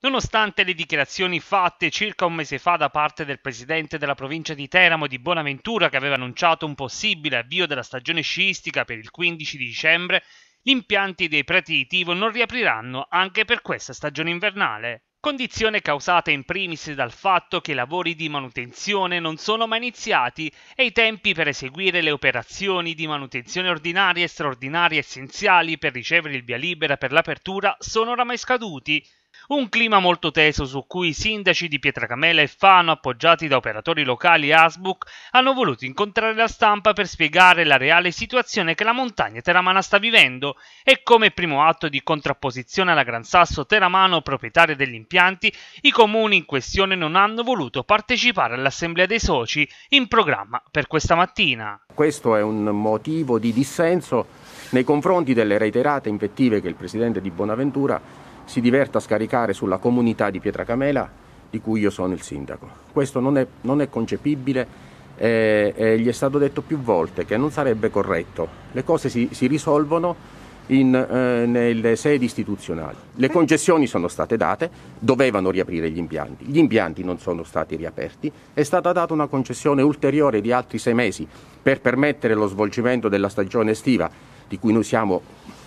Nonostante le dichiarazioni fatte circa un mese fa da parte del presidente della provincia di Teramo di Bonaventura che aveva annunciato un possibile avvio della stagione sciistica per il 15 di dicembre, gli impianti dei prati di Tivo non riapriranno anche per questa stagione invernale condizione causata in primis dal fatto che i lavori di manutenzione non sono mai iniziati e i tempi per eseguire le operazioni di manutenzione ordinaria e straordinaria essenziali per ricevere il via libera per l'apertura sono oramai scaduti. Un clima molto teso su cui i sindaci di Pietracamela e Fano, appoggiati da operatori locali e Asbuc, hanno voluto incontrare la stampa per spiegare la reale situazione che la montagna teramana sta vivendo e come primo atto di contrapposizione alla Gran Sasso Teramano, proprietaria dell'impianto, impianti, i comuni in questione non hanno voluto partecipare all'assemblea dei soci in programma per questa mattina. Questo è un motivo di dissenso nei confronti delle reiterate infettive che il presidente di Bonaventura si diverta a scaricare sulla comunità di Pietracamela di cui io sono il sindaco. Questo non è, non è concepibile e, e, gli è stato detto più volte che non sarebbe corretto. Le cose si, si risolvono in, eh, nelle sedi istituzionali. Le concessioni sono state date, dovevano riaprire gli impianti, gli impianti non sono stati riaperti, è stata data una concessione ulteriore di altri sei mesi per permettere lo svolgimento della stagione estiva, di cui noi siamo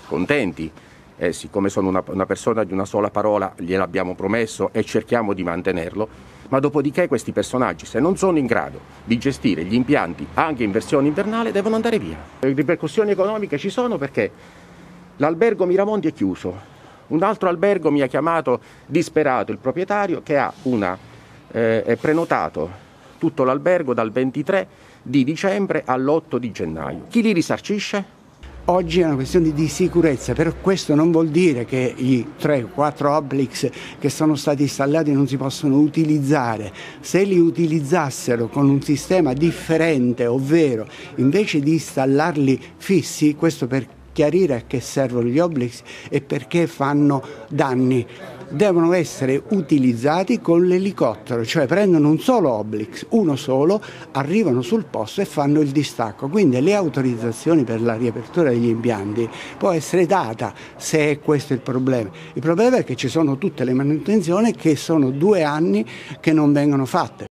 contenti. Eh, siccome sono una, una persona di una sola parola, gliel'abbiamo promesso e cerchiamo di mantenerlo, ma dopodiché questi personaggi, se non sono in grado di gestire gli impianti anche in versione invernale, devono andare via. Le ripercussioni economiche ci sono perché L'albergo Miramondi è chiuso. Un altro albergo mi ha chiamato disperato il proprietario che ha una, eh, prenotato tutto l'albergo dal 23 di dicembre all'8 di gennaio. Chi li risarcisce? Oggi è una questione di sicurezza, però questo non vuol dire che i 3-4 Oblix che sono stati installati non si possono utilizzare. Se li utilizzassero con un sistema differente, ovvero invece di installarli fissi, questo perché chiarire a che servono gli obblighi e perché fanno danni devono essere utilizzati con l'elicottero, cioè prendono un solo Oblix, uno solo, arrivano sul posto e fanno il distacco. Quindi le autorizzazioni per la riapertura degli impianti può essere data se è questo il problema. Il problema è che ci sono tutte le manutenzioni che sono due anni che non vengono fatte.